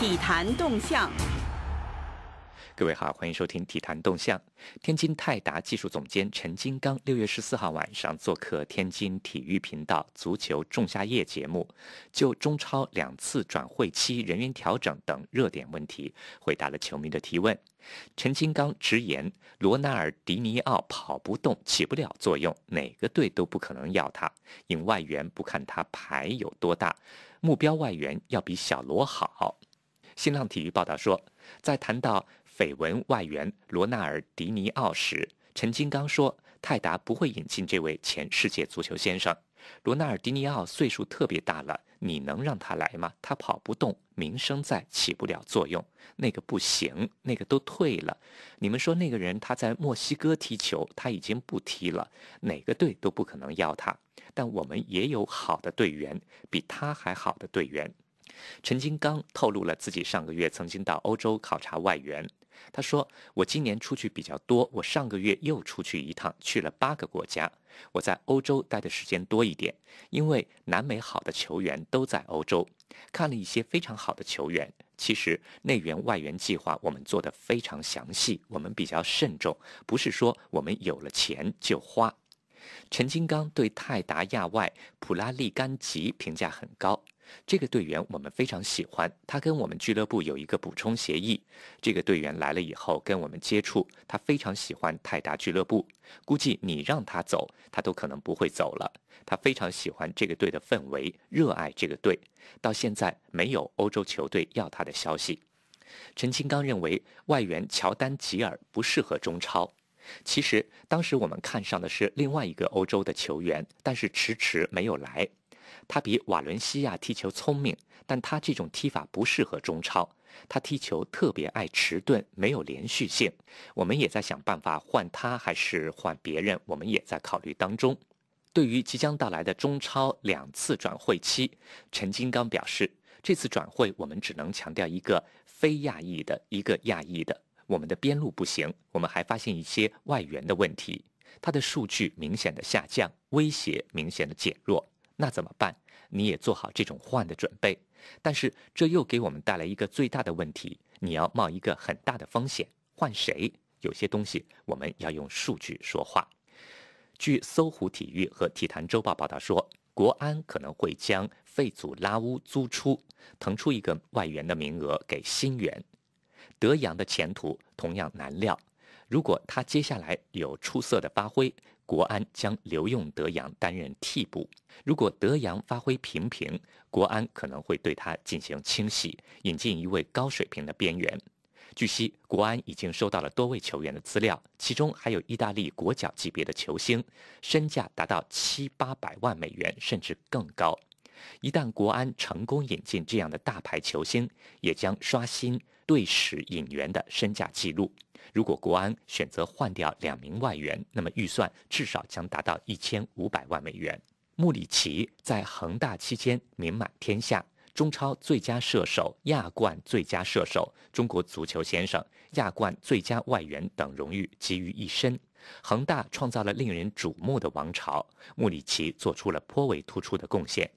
体坛动向。各位好，欢迎收听体坛动向。天津泰达技术总监陈金刚六月十四号晚上做客天津体育频道足球仲夏夜节目，就中超两次转会期人员调整等热点问题回答了球迷的提问。陈金刚直言：“罗纳尔迪尼奥跑不动，起不了作用，哪个队都不可能要他。引外援不看他牌有多大，目标外援要比小罗好。”新浪体育报道说，在谈到绯闻外援罗纳尔迪尼奥时，陈金刚说：“泰达不会引进这位前世界足球先生。罗纳尔迪尼奥岁数特别大了，你能让他来吗？他跑不动，名声再起不了作用，那个不行，那个都退了。你们说那个人他在墨西哥踢球，他已经不踢了，哪个队都不可能要他。但我们也有好的队员，比他还好的队员。”陈金刚透露了自己上个月曾经到欧洲考察外援。他说：“我今年出去比较多，我上个月又出去一趟，去了八个国家。我在欧洲待的时间多一点，因为南美好的球员都在欧洲，看了一些非常好的球员。其实内援、外援计划我们做得非常详细，我们比较慎重，不是说我们有了钱就花。”陈金刚对泰达亚外普拉利甘吉评价很高。这个队员我们非常喜欢，他跟我们俱乐部有一个补充协议。这个队员来了以后跟我们接触，他非常喜欢泰达俱乐部，估计你让他走，他都可能不会走了。他非常喜欢这个队的氛围，热爱这个队，到现在没有欧洲球队要他的消息。陈金刚认为外援乔丹吉尔不适合中超。其实当时我们看上的是另外一个欧洲的球员，但是迟迟没有来。他比瓦伦西亚踢球聪明，但他这种踢法不适合中超。他踢球特别爱迟钝，没有连续性。我们也在想办法换他，还是换别人，我们也在考虑当中。对于即将到来的中超两次转会期，陈金刚表示，这次转会我们只能强调一个非亚裔的一个亚裔的，我们的边路不行。我们还发现一些外援的问题，他的数据明显的下降，威胁明显的减弱。那怎么办？你也做好这种换的准备，但是这又给我们带来一个最大的问题：你要冒一个很大的风险，换谁？有些东西我们要用数据说话。据搜狐体育和《体坛周报》报道说，国安可能会将费祖拉乌租出，腾出一个外援的名额给新援。德阳的前途同样难料。如果他接下来有出色的发挥，国安将留用德阳担任替补。如果德阳发挥平平，国安可能会对他进行清洗，引进一位高水平的边缘。据悉，国安已经收到了多位球员的资料，其中还有意大利国脚级别的球星，身价达到七八百万美元，甚至更高。一旦国安成功引进这样的大牌球星，也将刷新队史引援的身价记录。如果国安选择换掉两名外援，那么预算至少将达到一千五百万美元。穆里奇在恒大期间名满天下，中超最佳射手、亚冠最佳射手、中国足球先生、亚冠最佳外援等荣誉集于一身，恒大创造了令人瞩目的王朝，穆里奇做出了颇为突出的贡献。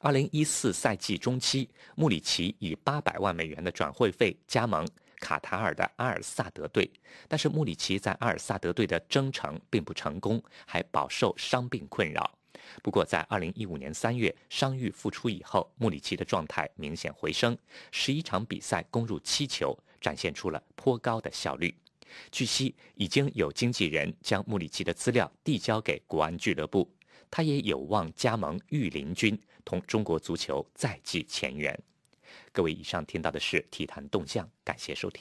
二零一四赛季中期，穆里奇以八百万美元的转会费加盟卡塔尔的阿尔萨德队。但是，穆里奇在阿尔萨德队的征程并不成功，还饱受伤病困扰。不过，在二零一五年三月伤愈复出以后，穆里奇的状态明显回升，十一场比赛攻入七球，展现出了颇高的效率。据悉，已经有经纪人将穆里奇的资料递交给国安俱乐部。他也有望加盟御林军，同中国足球再续前缘。各位，以上听到的是体坛动向，感谢收听。